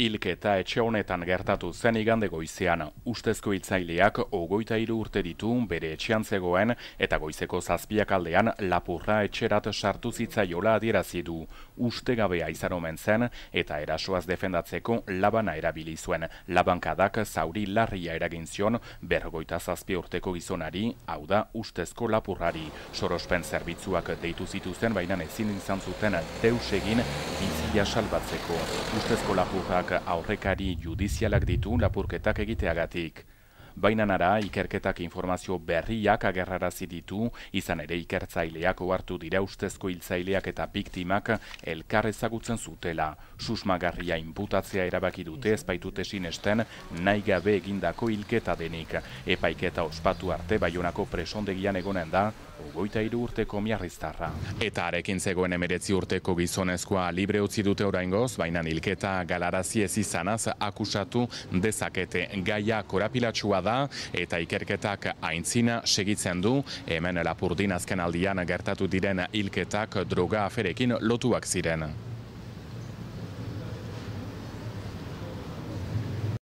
Ilke eta etxe honetan gertatu zen igande goizean, ustezko itzaileak ogoita hiru urte ditu bere etxean zegoen eta goizeko zazpiak aldean lapurra etxerat sartu zitzaiola adierazi du. Uste gabea izan omen zen eta erasoaz defendatzeko labana erabili zuen. Labankadak zauri larria eragin zion bergoita zazpi urteko gizonari, hau da ustezko lapurrari. Sorospen zerbitzuak deitu zituzten, baina ezin izan zuten deus egin bizia salbatzeko. Ustezko lapurra aurrekari judizialak ditu lapurketak egiteagatik baina nara ikerketak informazio berriak agerrarazi ditu, izan ere ikertzaileak ohartu dira ustezko hiltzaileak eta piktimak elkar ezagutzen zutela. Susmagarria imputatzea erabaki dute ezpaitute sinesten nahi gabe egindako hilketa denik. Epaiketa ospatu arte baionako presondegian egonen da, ogoita iru urteko miarriztarra. Eta arekin zegoen emeretzi urteko gizonezkoa libre utzi dute oraingoz, baina hilketa galarazi ez izanaz akusatu dezakete gaia korapilatsua da eta ikerketak aintzina segitzen du hemen lapurdin azken aldian gertatu diren hilketak droga aferekin lotuak ziren.